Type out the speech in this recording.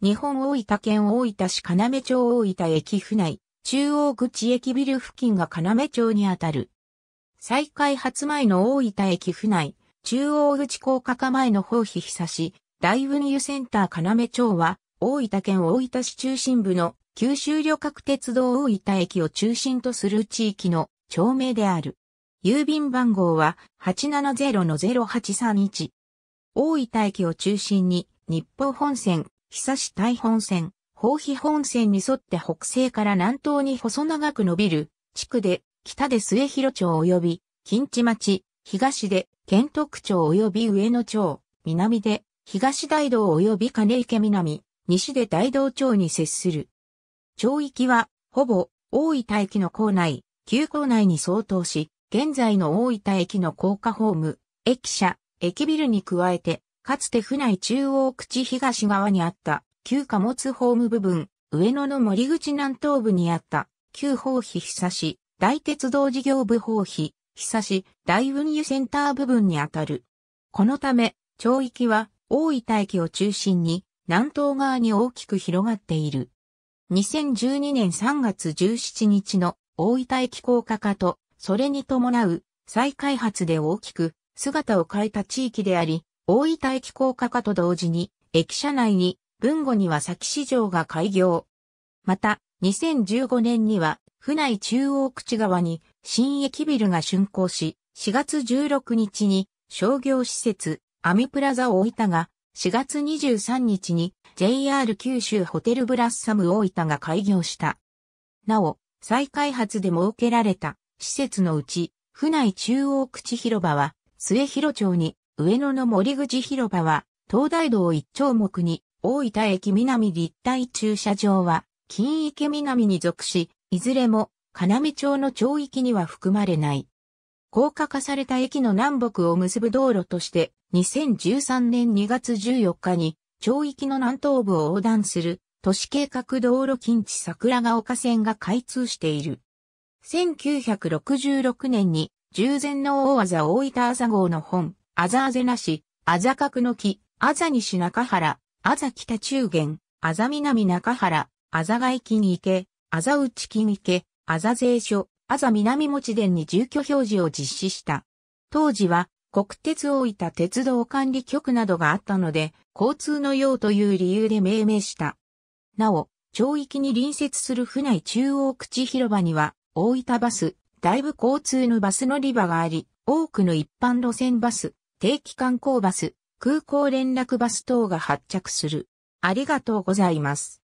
日本大分県大分市要町大分駅府内、中央口駅ビル付近が要町にあたる。再開発前の大分駅府内、中央口高架化前の方比久し、大運輸センター要町は、大分県大分市中心部の九州旅客鉄道大分駅を中心とする地域の町名である。郵便番号は870-0831。大分駅を中心に日報本線、久市大本線、宝庇本線に沿って北西から南東に細長く伸びる地区で、北で末広町及び近地町、東で県徳町及び上野町、南で東大道及び金池南、西で大道町に接する。町域は、ほぼ、大分駅の構内、旧構内に相当し、現在の大分駅の高架ホーム、駅舎、駅ビルに加えて、かつて府内中央口東側にあった旧貨物ホーム部分、上野の森口南東部にあった旧法比久し、大鉄道事業部法比久し、大運輸センター部分にあたる。このため、町域は大分駅を中心に南東側に大きく広がっている。2012年3月17日の大分駅高架化と、それに伴う再開発で大きく姿を変えた地域であり、大分駅高架化と同時に、駅舎内に、文後には先市場が開業。また、2015年には、府内中央口側に、新駅ビルが竣工し、4月16日に、商業施設、アミプラザ大分が、4月23日に JR 九州ホテルブラッサム大分が開業した。なお、再開発で設けられた施設のうち、府内中央口広場は末広町に上野の森口広場は、東大道一丁目に、大分駅南立体駐車場は、金池南に属し、いずれも、金見町の町域には含まれない。高架化された駅の南北を結ぶ道路として、2013年2月14日に、町域の南東部を横断する、都市計画道路近地桜ヶ丘線が開通している。1966年に、従前の大技大分朝号の本、あざあぜなし、あざくのき、あざ西中原、あざ北中原、あざ南中原、あざ外金池、あざ内金池、あざ税所、あざ南持伝に住居表示を実施した。当時は国鉄大分鉄道管理局などがあったので、交通の用という理由で命名した。なお、町域に隣接する府内中央口広場には、大分バス、大部交通のバス乗り場があり、多くの一般路線バス、定期観光バス、空港連絡バス等が発着する。ありがとうございます。